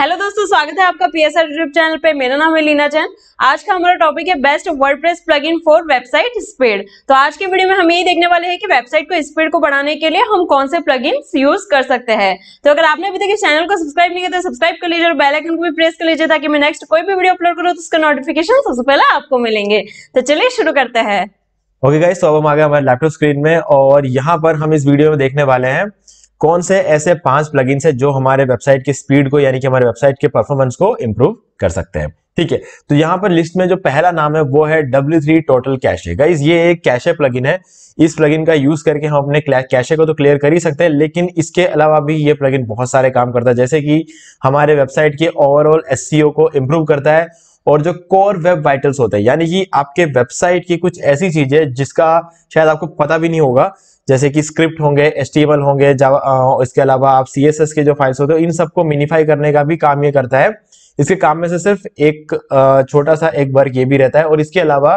hello दोस्तों स्वागत है आपका पी आर यूट्यूब चैनल पे मेरा नाम है लीना जैन आज का हमारा टॉपिक है best WordPress plugin for website speed तो आज के वीडियो में हम यही देखने वाले हैं कि वेबसाइट को स्पीड को बढ़ाने के लिए हम कौन से प्लगइन यूज कर सकते हैं तो अगर आपने अभी तक इस चैनल को सब्सक्राइब नहीं किया तो सब्सक्राइब कर लीजिए और बेलाइकन को भी प्रेस कर लीजिए ताकि मैं नेक्स्ट कोई भी वीडियो अपलोड करूँ तो उसका नोटिफिकेशन सबसे पहले आपको मिलेंगे तो चलिए शुरू करते हैं ओके गाइस तो अब हम आ गए हमारे लैपटॉप स्क्रीन में और यहाँ पर हम इस वीडियो में देखने वाले हैं कौन से ऐसे पांच प्लगइन्स है जो हमारे वेबसाइट की स्पीड को यानी कि हमारे वेबसाइट के परफॉर्मेंस को इंप्रूव कर सकते हैं ठीक है तो यहाँ पर लिस्ट में जो पहला नाम है वो है W three total cache guys ये एक कैशे प्लगइन है इस प्लगइन का यूज करके हम अपने कैशे को तो क्लियर कर ही सकते हैं लेकिन इसके अलावा भी ये प्लगइन बहुत सारे काम करता है जैसे कि हमारे वेबसाइट के ओवरऑल एस को इम्प्रूव करता है और जो कोर वेब वाइटल्स होते हैं यानी कि आपके वेबसाइट की कुछ ऐसी चीजें जिसका शायद आपको पता भी नहीं होगा जैसे कि स्क्रिप्ट होंगे एस होंगे इसके अलावा आप सी के जो फाइल्स होते हैं इन सबको मिनिफाई करने का भी काम ये करता है इसके काम में से सिर्फ एक छोटा सा एक वर्क ये भी रहता है और इसके अलावा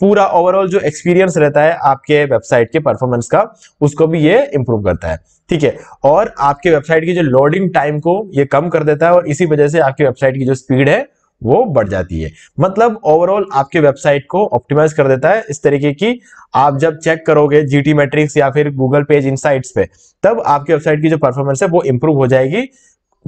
पूरा ओवरऑल जो एक्सपीरियंस रहता है आपके वेबसाइट के परफॉर्मेंस का उसको भी ये इंप्रूव करता है ठीक है और आपके वेबसाइट की जो लोडिंग टाइम को ये कम कर देता है और इसी वजह से आपकी वेबसाइट की जो स्पीड है वो बढ़ जाती है मतलब ओवरऑल आपके वेबसाइट को ऑप्टिमाइज कर देता है इस तरीके की आप जब चेक करोगे जीटी मैट्रिक्स या फिर गूगल पेज इनसाइट्स पे तब आपकी वेबसाइट की जो परफॉर्मेंस है वो इंप्रूव हो जाएगी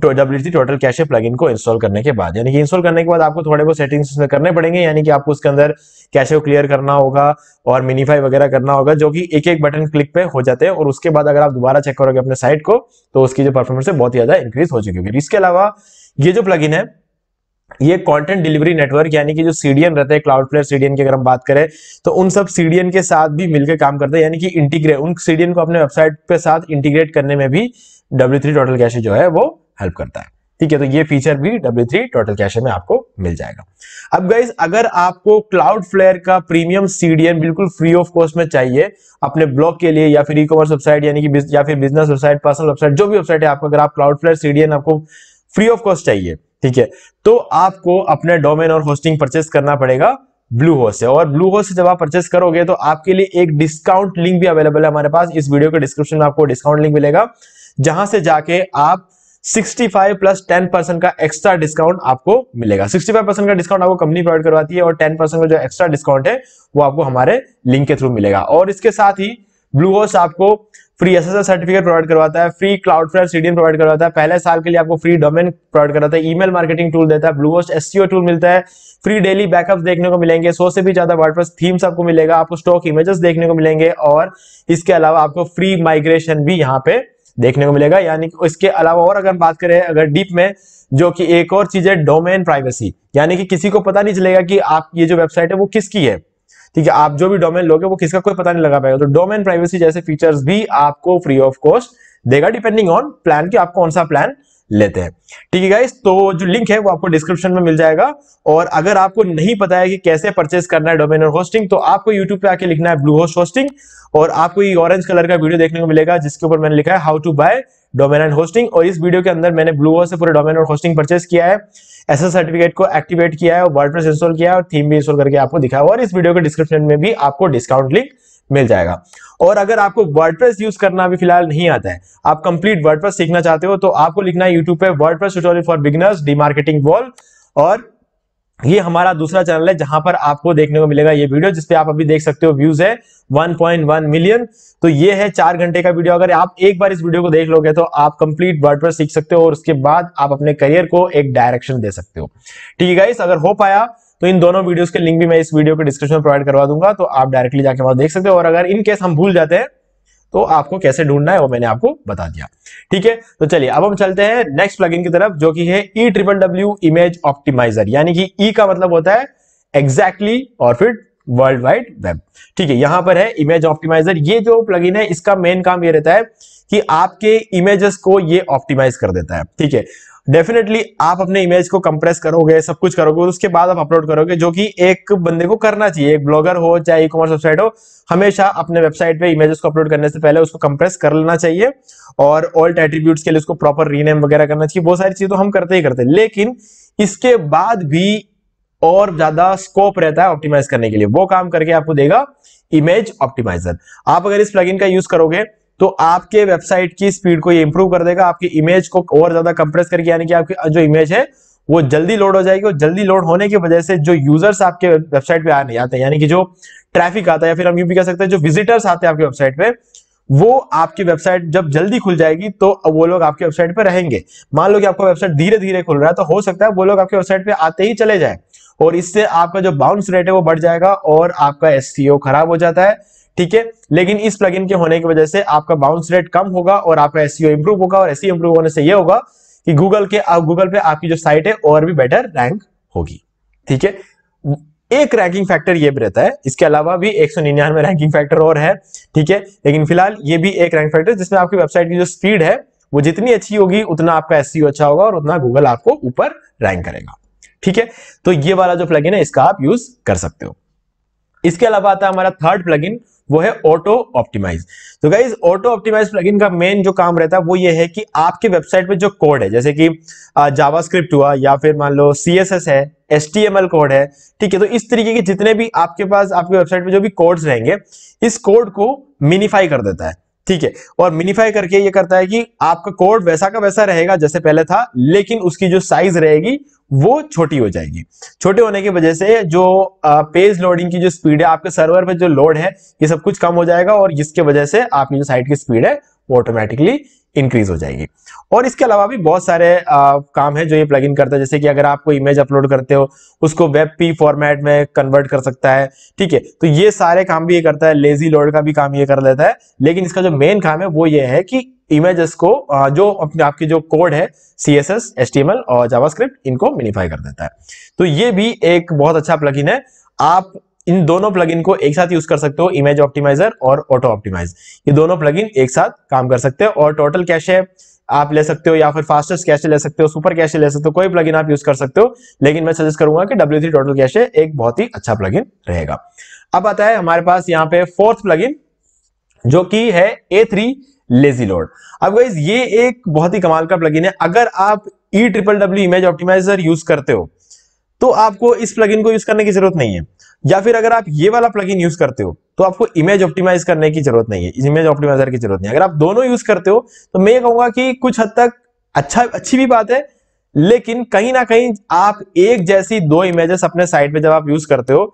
W W total plug in को इंस्टॉल करने के बाद यानी कि इंस्टॉल करने के बाद आपको थोड़े बहुत सेटिंग्स उसमें करने पड़ेंगे यानी कि आपको उसके अंदर कैशे को क्लियर करना होगा और मिनीफाई वगैरह करना होगा जो कि एक एक बटन क्लिक पे हो जाते हैं और उसके बाद अगर आप दोबारा चेक करोगे अपने साइट को तो उसकी जो परफॉर्मेंस है बहुत ही ज्यादा इंक्रीज हो चुकी होगी इसके अलावा ये जो प्लग है ये कंटेंट डिलीवरी नेटवर्क यानी कि जो सीडीएन रहते हैं क्लाउड फ्लेयर सीडीएन की अगर हम बात करें तो उन सब सीडीएन के साथ भी मिलकर काम करते हैं यानी कि इंटीग्रेट उन सीडीएन को अपने वेबसाइट के साथ इंटीग्रेट करने में भी डब्ल्यू थ्री टोटल कैशे जो है वो हेल्प करता है ठीक है तो ये फीचर भी W3 टोटल कैशे में आपको मिल जाएगा अब गाइज अगर आपको क्लाउड फ्लेयर का प्रीमियम सीडीएन बिल्कुल फ्री ऑफ कॉस्ट में चाहिए अपने ब्लॉग के लिए या फिर ई कॉमर्स वेबसाइट यानी कि या फिर बिजनेस वेबसाइट पर्सनल वेबसाइट जो भी वेबसाइट है आपको अगर आप क्लाउड फ्लेयर सीडीएन आपको फ्री ऑफ कॉस्ट चाहिए ठीक है तो आपको अपने डोमेन और होस्टिंग परचेस करना पड़ेगा ब्लू होस्ट से और ब्लू होस्ट से जब आप परचेस करोगे तो आपके लिए एक डिस्काउंट लिंक भी अवेलेबल है हमारे पास इस वीडियो के डिस्क्रिप्शन में आपको डिस्काउंट लिंक मिलेगा जहां से जाके आप 65 प्लस 10 परसेंट का एक्स्ट्रा डिस्काउंट आपको मिलेगा 65 परसेंट का डिस्काउंट आपको कंपनी प्रोवाइड करवाती है और 10 परसेंट का जो एक्स्ट्रा डिस्काउंट है वो आपको हमारे लिंक के थ्रू मिलेगा और इसके साथ ही ब्लू होस्ट आपको फ्री एस सर्टिफिकेट प्रोवाइड करवाता है free Cloudflare CDN provide करवाता है पहले साल के लिए आपको फ्री डोमेन प्रोवाइड करवाता है ईमेल मार्केटिंग टूल देता है ब्लू होस्ट एससीओ टूल मिलता है फ्री डेली बैकअप देखने को मिलेंगे सौ से भी ज्यादा वर्डप्रेस थीम्स आपको मिलेगा आपको स्टॉक इमेजेस देखने को मिलेंगे और इसके अलावा आपको फ्री माइग्रेशन भी यहाँ पे देखने को मिलेगा यानी कि इसके अलावा और अगर बात करें अगर डीप में जो कि एक और चीज है डोमेन प्राइवेसी यानी कि किसी को पता नहीं चलेगा कि आप ये जो वेबसाइट है वो किसकी है ठीक है आप जो भी डोमेन लोगे वो किसका कोई पता नहीं लगा पाएगा तो डोमेन प्राइवेसी जैसे फीचर्स भी आपको फ्री ऑफ कॉस्ट देगा डिपेंडिंग ऑन प्लान की आप कौन सा प्लान लेते हैं ठीक है गाइस तो जो लिंक है वो आपको डिस्क्रिप्शन में मिल जाएगा और अगर आपको नहीं पता है कि कैसे परचेस करना है डोमेन और होस्टिंग तो आपको यूट्यूब पे आके लिखना है ब्लू होस्ट होस्टिंग और आपको ये ऑरेंज कलर का वीडियो देखने को मिलेगा जिसके ऊपर मैंने लिखा है how to buy domain and hosting और इस वीडियो के अंदर मैंने ब्लू से पूरे डोमेन और होस्टिंग परचेस किया है एसएस सर्टिफिकेट को एक्टिवेट किया है वर्ड प्रेस इंस्टॉल किया है और थीम भी इंस्टॉल करके आपको दिखाया और इस वीडियो के डिस्क्रिप्शन में भी आपको डिस्काउंट लिंक मिल जाएगा और अगर आपको वर्ड यूज करना भी फिलहाल नहीं आता है आप कंप्लीट वर्ड सीखना चाहते हो तो आपको लिखना है यूट्यूब पर WordPress for beginners D marketing wall और ये हमारा दूसरा चैनल है जहां पर आपको देखने को मिलेगा ये वीडियो जिसपे आप अभी देख सकते हो व्यूज है 1.1 मिलियन तो ये है चार घंटे का वीडियो अगर आप एक बार इस वीडियो को देख लोगे तो आप कंप्लीट वर्ड पर सीख सकते हो और उसके बाद आप अपने करियर को एक डायरेक्शन दे सकते हो ठीक है गाइस अगर हो पाया तो इन दोनों वीडियोज के लिंक भी मैं इस वीडियो के डिस्क्रिप्शन में प्रोवाइड करवा दूंगा तो आप डायरेक्टली जाके वहां देख सकते हो और अगर इनकेस हम भूल जाते हैं तो आपको कैसे ढूंढना है वो मैंने आपको बता दिया ठीक है तो चलिए अब हम चलते हैं नेक्स्ट प्लगइन की तरफ जो कि है E triple W image optimizer यानी कि ई e का मतलब होता है एग्जैक्टली exactly और फिर वर्ल्ड वाइड वेब ठीक है यहां पर है इमेज ऑप्टिमाइजर ये जो प्लगइन है इसका मेन काम ये रहता है कि आपके इमेजेस को ये ऑप्टिमाइज कर देता है ठीक है डेफिनेटली आप अपने इमेज को कंप्रेस करोगे सब कुछ करोगे उसके बाद आप अपलोड करोगे जो कि एक बंदे को करना चाहिए एक ब्लॉगर हो चाहे ई कॉमर्स वेबसाइट हो हमेशा अपने वेबसाइट पे इमेजेस को अपलोड करने से पहले उसको कंप्रेस कर लेना चाहिए और ऑल्ट एट्रीब्यूट के लिए उसको प्रॉपर रीनेम वगैरह करना चाहिए बहुत सारी चीज तो हम करते ही करते लेकिन इसके बाद भी और ज्यादा स्कोप रहता है ऑप्टिमाइज करने के लिए वो काम करके आपको देगा इमेज ऑप्टिमाइजर आप अगर इस प्लगइन का यूज करोगे तो आपके वेबसाइट की स्पीड को ये इंप्रूव कर देगा आपकी इमेज को और ज्यादा कंप्रेस करके यानी कि आपकी जो इमेज है वो जल्दी लोड हो जाएगी और जल्दी लोड होने की वजह से जो यूजर्स आपके वेबसाइट पे आने आते हैं यानी कि जो ट्रैफिक आता है या फिर हम यू भी कह सकते हैं जो विजिटर्स आते हैं आपकी वेबसाइट पे वो आपकी वेबसाइट जब जल्दी खुल जाएगी तो वो लोग आपकी वेबसाइट पे रहेंगे मान लो कि आपका वेबसाइट धीरे धीरे खुल रहा है तो हो सकता है वो लोग आपकी वेबसाइट पे आते ही चले जाए और इससे आपका जो बाउंस रेट है वो बढ़ जाएगा और आपका एस खराब हो जाता है ठीक है लेकिन इस प्लग के होने की वजह से आपका बाउंस रेट कम होगा और आपका एस इंप्रूव e होगा और एस इंप्रूव e होने से यह होगा कि गूगल के गूगल पे आपकी जो साइट है और भी बेटर रैंक होगी ठीक है एक रैंकिंग फैक्टर ये भी रहता है इसके अलावा भी एक सौ रैंकिंग फैक्टर और है ठीक है लेकिन फिलहाल ये भी एक रैंक फैक्टर जिसमें आपकी वेबसाइट की जो स्पीड है वो जितनी अच्छी होगी उतना आपका एस e अच्छा होगा और उतना गूगल आपको ऊपर रैंक करेगा ठीक है तो ये वाला जो प्लगइन है इसका आप यूज कर सकते हो इसके अलावा आता है हमारा थर्ड प्लगइन वो है ऑटो ऑप्टिमाइज तो गाइज ऑटो ऑप्टिमाइज प्लगइन का मेन जो काम रहता है वो ये है कि आपके वेबसाइट पर जो कोड है जैसे कि जावास्क्रिप्ट हुआ या फिर मान लो सीएसएस है एस कोड है ठीक है तो इस तरीके के जितने भी आपके पास आपके वेबसाइट पर जो भी कोड्स रहेंगे इस कोड को मिनिफाई कर देता है ठीक है और मिनिफाई करके ये करता है कि आपका कोड वैसा का वैसा रहेगा जैसे पहले था लेकिन उसकी जो साइज रहेगी वो छोटी हो जाएगी छोटे होने की वजह से जो पेज लोडिंग की जो स्पीड है आपके सर्वर पर जो लोड है ये सब कुछ कम हो जाएगा और जिसके वजह से आपकी जो साइट की स्पीड है वो ऑटोमेटिकली इंक्रीज हो जाएगी और इसके अलावा भी बहुत सारे आ, काम है जो ये प्लगइन करता है जैसे कि अगर आप कोई इमेज अपलोड करते हो उसको वेब पी फॉर्मेट में कन्वर्ट कर सकता है ठीक है तो ये सारे काम भी ये करता है लेजी लोड का भी काम ये कर लेता है लेकिन इसका जो मेन काम है वो ये है कि इमेजेस को जो अपने आपके जो कोड है सी एस और जावास्क्रिप्ट इनको मिनिफाई कर देता है तो ये भी एक बहुत अच्छा प्लगइन है आप इन दोनों प्लगइन को एक साथ यूज कर सकते हो इमेज ऑप्टिमाइजर और ऑटो ऑप्टिमाइज ये दोनों प्लगइन एक साथ काम कर सकते हो और टोटल कैश है आप ले सकते हो या फिर फास्टेस्ट कैश ले सकते हो सुपर कैश ले सकते हो कोई प्लगइन आप यूज कर सकते हो लेकिन मैं सजेस्ट करूंगा कि डब्ल्यू थ्री टोटल कैश एक बहुत ही अच्छा प्लग रहेगा अब आता है हमारे पास यहाँ पे फोर्थ प्लग जो कि है ए थ्री लेजी लोड अब गाइज ये एक बहुत ही कमाल का प्लगइन है अगर आप E triple W image optimizer use करते हो तो आपको इस प्लगइन को यूज करने की जरूरत नहीं है या फिर अगर आप ये वाला प्लगइन यूज करते हो तो आपको इमेज ऑप्टिमाइज करने की जरूरत नहीं है इमेज ऑप्टिमाइजर की जरूरत नहीं है अगर आप दोनों यूज करते हो तो मैं ये कहूंगा कि कुछ हद तक अच्छा अच्छी भी बात है लेकिन कहीं ना कहीं आप एक जैसी दो इमेजेस अपने साइट पे जब आप यूज करते हो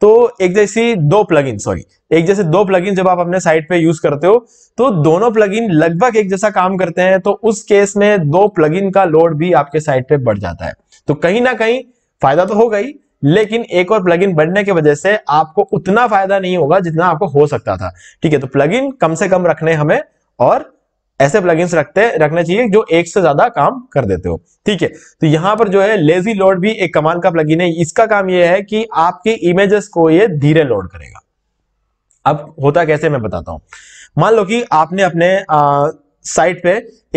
तो एक जैसी दो प्लगइन सॉरी एक जैसे दो प्लगइन जब आप अपने साइट पे यूज करते हो तो दोनों प्लगइन लगभग एक जैसा काम करते हैं तो उस केस में दो प्लगइन का लोड भी आपके साइट पे बढ़ जाता है तो कहीं ना कहीं फायदा तो होगा ही लेकिन एक और प्लगइन बढ़ने की वजह से आपको उतना फायदा नहीं होगा जितना आपको हो सकता था ठीक है तो प्लगइन कम से कम रखने हमें और ऐसे प्लगइन्स रखते रखने चाहिए जो एक से ज्यादा काम कर देते हो ठीक है तो यहां पर जो है लेजी लोड भी एक कमाल का प्लगइन है इसका काम यह है कि आपके इमेजेस को ये धीरे लोड करेगा अब होता कैसे मैं बताता हूं मान लो कि आपने अपने आ, साइट पे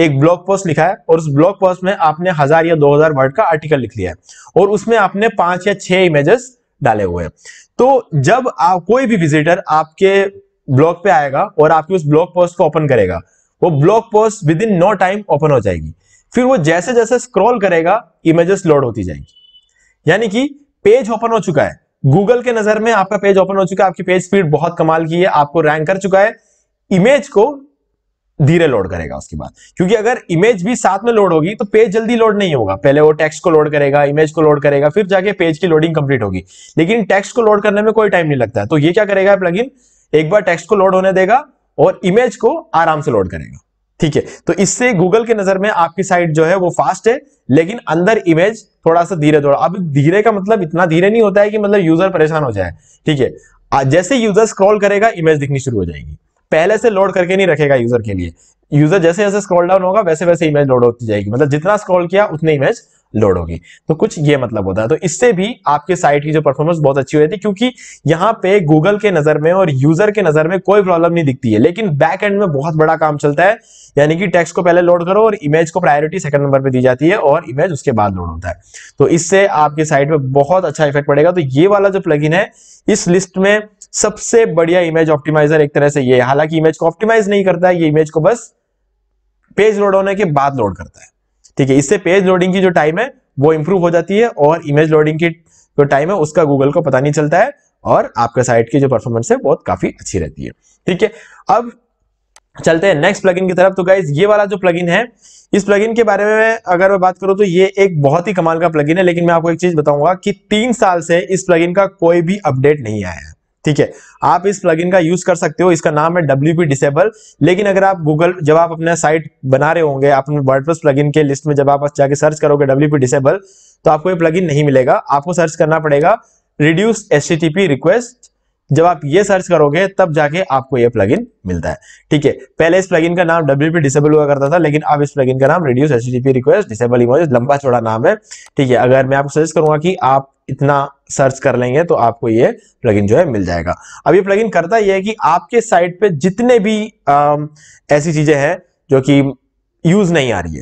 एक ब्लॉग पोस्ट लिखा है और उस ब्लॉग पोस्ट में आपने हजार या दो हजार वर्ड का आर्टिकल लिख लिया है और उसमें आपने पांच या छह इमेजेस डाले हुए हैं तो जब आप कोई भी विजिटर आपके ब्लॉग पे आएगा और आपके उस ब्लॉग पोस्ट को ओपन करेगा वो blog post within no time open हो जाएगी फिर वो जैसे जैसे स्क्रॉल करेगा इमेजेस लोड होती जाएगी यानी कि पेज ओपन हो चुका है गूगल के नजर में आपका पेज ओपन हो चुका है आपकी पेज स्पीड बहुत कमाल की है आपको रैंक कर चुका है इमेज को धीरे लोड करेगा उसके बाद क्योंकि अगर इमेज भी साथ में लोड होगी तो पेज जल्दी लोड नहीं होगा पहले वो टेक्स्ट को लोड करेगा इमेज को लोड करेगा फिर जाके पेज की लोडिंग कंप्लीट होगी लेकिन टेक्स्ट को लोड करने में कोई टाइम नहीं लगता है तो ये क्या करेगा प्लगइन एक बार टेक्स्ट को लोड होने देगा और इमेज को आराम से लोड करेगा ठीक है तो इससे गूगल की नजर में आपकी साइट जो है वो फास्ट है लेकिन अंदर इमेज थोड़ा सा धीरे थोड़ा अब धीरे का मतलब इतना धीरे नहीं होता है कि मतलब यूजर परेशान हो जाए ठीक है जैसे यूजर स्क्रॉल करेगा इमेज दिखनी शुरू हो जाएगी पहले से लोड करके नहीं रखेगा यूजर के लिए यूजर जैसे जैसे स्क्रॉल डाउन होगा वैसे वैसे इमेज लोड होती जाएगी मतलब जितना स्क्रॉल किया उतनी इमेज लोड होगी तो कुछ ये मतलब होता है तो इससे भी आपके साइट की जो परफॉर्मेंस बहुत अच्छी जाती है क्योंकि यहाँ पे गूगल के नजर में और यूजर के नजर में कोई प्रॉब्लम नहीं दिखती है लेकिन बैक एंड में बहुत बड़ा काम चलता है यानी कि टेक्स्ट को पहले लोड करो और इमेज को प्रायोरिटी सेकंड नंबर पर दी जाती है और इमेज उसके बाद लोड होता है तो इससे आपके साइट में बहुत अच्छा इफेक्ट पड़ेगा तो ये वाला जो प्लगइन है इस लिस्ट में सबसे बढ़िया इमेज ऑप्टिमाइजर एक तरह से ये हालांकि इमेज को ऑप्टिमाइज नहीं करता है ये इमेज को बस पेज लोड होने के बाद लोड करता है ठीक है इससे पेज लोडिंग की जो टाइम है वो इंप्रूव हो जाती है और इमेज लोडिंग की जो टाइम है उसका गूगल को पता नहीं चलता है और आपके साइट की जो परफॉर्मेंस है बहुत काफी अच्छी रहती है ठीक है अब चलते हैं नेक्स्ट प्लगइन की तरफ तो गाइज ये वाला जो प्लगइन है इस प्लगइन के बारे में अगर मैं बात करूं तो ये एक बहुत ही कमाल का प्लगइन है लेकिन मैं आपको एक चीज बताऊंगा कि तीन साल से इस प्लगइन का कोई भी अपडेट नहीं आया है ठीक है आप इस प्लगइन का यूज कर सकते हो इसका नाम है डब्ल्यू पी डिसेबल लेकिन अगर आप गूगल जब आप अपना साइट बना रहे होंगे आप वर्डप्रेस प्लगइन के लिस्ट में जब आप जाके सर्च करोगे डब्ल्यू पी डिसेबल तो आपको ये प्लगइन नहीं मिलेगा आपको सर्च करना पड़ेगा रिड्यूस एस रिक्वेस्ट जब आप ये सर्च करोगे तब जाके आपको ये प्लग मिलता है ठीक है पहले इस प्लग का नाम डब्ल्यू डिसेबल हुआ करता था लेकिन अब इस प्लग का नाम रिड्यूस एच रिक्वेस्ट डिसेबल लंबा चौड़ा नाम है ठीक है अगर मैं आपको सजेस्ट करूंगा कि आप इतना सर्च कर लेंगे तो आपको ये प्लगइन जो है मिल जाएगा अब ये प्लगइन करता ये है कि आपके साइट पे जितने भी आ, ऐसी चीजें हैं जो कि यूज नहीं आ रही है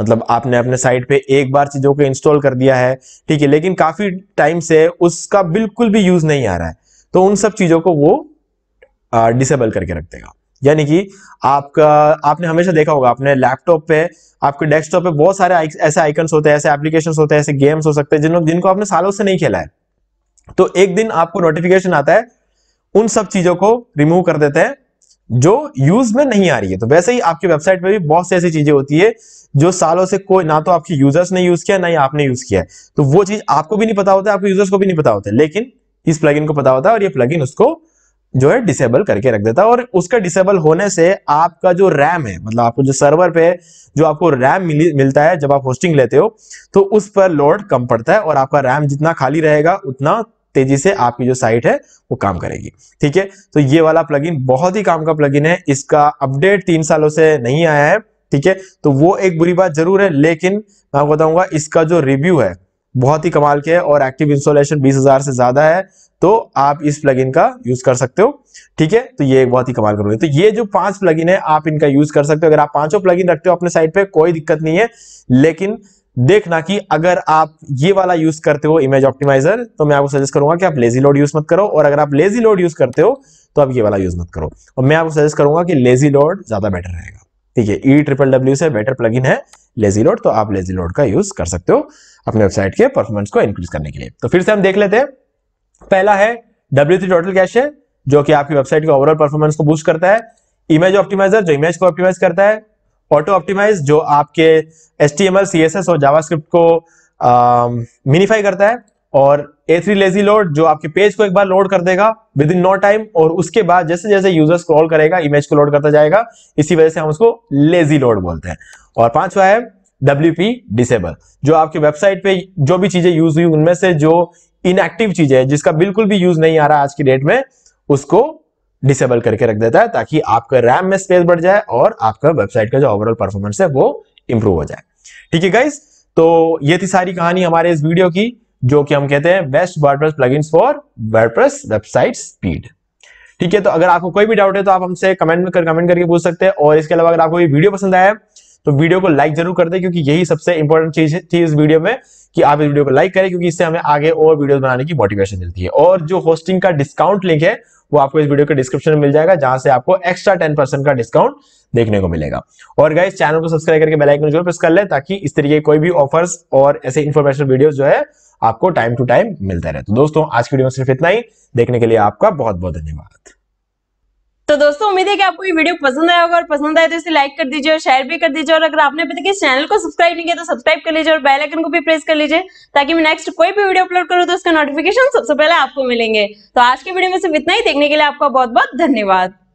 मतलब आपने अपने साइट पे एक बार चीजों को इंस्टॉल कर दिया है ठीक है लेकिन काफी टाइम से उसका बिल्कुल भी यूज नहीं आ रहा है तो उन सब चीजों को वो डिसेबल करके रख देगा यानी कि आपका आपने हमेशा देखा होगा आपने लैपटॉप पे आपके डेस्कटॉप पे बहुत सारे ऐसे आइकन्स होते हैं ऐसे एप्लीकेशन होते हैं ऐसे गेम्स हो सकते हैं जिन जिनको आपने सालों से नहीं खेला है तो एक दिन आपको नोटिफिकेशन आता है उन सब चीजों को रिमूव कर देते हैं जो यूज में नहीं आ रही है तो वैसे ही आपकी वेबसाइट पे भी बहुत सी ऐसी चीजें होती है जो सालों से कोई ना तो आपके यूजर्स ने यूज किया ना ही आपने यूज किया है तो वो चीज आपको भी नहीं पता होता आपके यूजर्स को भी नहीं पता होता लेकिन इस प्लगइन को पता होता है और ये प्लगइन उसको जो है डिसेबल करके रख देता है और उसका डिसेबल होने से आपका जो रैम है मतलब आपको जो सर्वर पे जो आपको रैम मिली मिलता है जब आप होस्टिंग लेते हो तो उस पर लोड कम पड़ता है और आपका रैम जितना खाली रहेगा उतना तेजी से आपकी जो साइट है वो काम करेगी ठीक है तो ये वाला प्लगइन बहुत ही काम का प्लगइन है इसका अपडेट तीन सालों से नहीं आया है ठीक है तो वो एक बुरी बात जरूर है लेकिन मैं आपको बताऊंगा इसका जो रिव्यू है बहुत ही कमाल के है और एक्टिव इंस्टॉलेशन 20,000 से ज़्यादा है तो आप इस प्लगइन का यूज़ कर सकते हो ठीक है तो ये एक बहुत ही कमाल करोगे तो ये जो पांच प्लगइन है आप इनका यूज़ कर सकते हो अगर आप पांचों प्लगइन रखते हो अपने साइड पे कोई दिक्कत नहीं है लेकिन देखना कि अगर आप ये वाला यूज करते हो इमेज ऑप्टिमाइजर तो मैं आपको सजेस्ट करूंगा कि आप लेजी लोड यूज मत करो और अगर आप लेजी लोड यूज करते हो तो आप ये वाला यूज मत करो और मैं आपको सजेस्ट करूंगा कि लेजी लोड ज्यादा बेटर रहेगा ठीक है ई ट्रिपल डब्ल्यू से बेटर प्लगइन है लेजी लोड तो आप लेजी लोड का यूज कर सकते हो अपने वेबसाइट के परफॉर्मेंस को इंक्रीज करने के लिए तो फिर से हम देख लेते हैं पहला है डब्ल्यू थ्री टोटल कैश है जो कि आपकी वेबसाइट के ओवरऑल परफॉर्मेंस को बूस्ट करता है इमेज ऑप्टिमाइजर जो इमेज को ऑप्टिमाइज करता है ऑटो ऑप्टिमाइज जो आपके H T M L C S S और जावास्क्रिप्ट को मिनिफाई करता है और ए थ्री लेजी लोड जो आपके पेज को एक बार लोड कर देगा विद इन नो टाइम और उसके बाद जैसे जैसे यूजर स्क्रॉल करेगा इमेज को लोड करता जाएगा इसी वजह से हम उसको लेजी लोड बोलते हैं और पांचवा है डब्ल्यू डिसेबल जो आपकी वेबसाइट पे जो भी चीजें यूज हुई उनमें से जो इनएक्टिव चीजें हैं जिसका बिल्कुल भी यूज नहीं आ रहा आज की डेट में उसको डिसेबल करके रख देता है ताकि आपका रैम में स्पेस बढ़ जाए और आपका वेबसाइट का जो ओवरऑल परफॉर्मेंस है वो इंप्रूव हो जाए ठीक है गाइस तो ये थी सारी कहानी हमारे इस वीडियो की जो कि हम कहते हैं best WordPress plugins for WordPress website speed ठीक है तो अगर आपको कोई भी डाउट है तो आप हमसे कमेंट में कर कमेंट करके पूछ सकते हैं और इसके अलावा अगर आपको ये वीडियो पसंद आया तो वीडियो को लाइक जरूर कर दे क्योंकि यही सबसे इंपॉर्टेंट चीज थी इस वीडियो में कि आप इस वीडियो को लाइक करें क्योंकि इससे हमें आगे और वीडियो बनाने की मोटिवेशन मिलती है और जो होस्टिंग का डिस्काउंट लिंक है वो आपको इस वीडियो के डिस्क्रिप्शन में मिल जाएगा जहां से आपको एक्स्ट्रा टेन परसेंट का डिस्काउंट देखने को मिलेगा और गाइस चैनल को सब्सक्राइब करके बेल आइकन जरूर प्रेस कर ले ताकि इस तरीके कोई भी ऑफर्स और ऐसे इन्फॉर्मेशन वीडियो जो है आपको टाइम टू टाइम मिलता रहे तो दोस्तों आज की वीडियो में सिर्फ इतना ही देखने के लिए आपका बहुत बहुत धन्यवाद तो दोस्तों उम्मीद है कि आपको ये वीडियो पसंद आया होगा और पसंद आए तो इसे लाइक कर दीजिए और शेयर भी कर दीजिए और अगर आपने अभी तक इस चैनल को सब्सक्राइब नहीं किया तो सब्सक्राइब कर लीजिए और बेल आइकन को भी प्रेस कर लीजिए ताकि मैं नेक्स्ट कोई भी वीडियो अपलोड करूँ तो उसका नोटिफिकेशन सबसे पहले आपको मिलेंगे तो आज के वीडियो में सिर्फ इतना ही देखने के लिए आपका बहुत बहुत धन्यवाद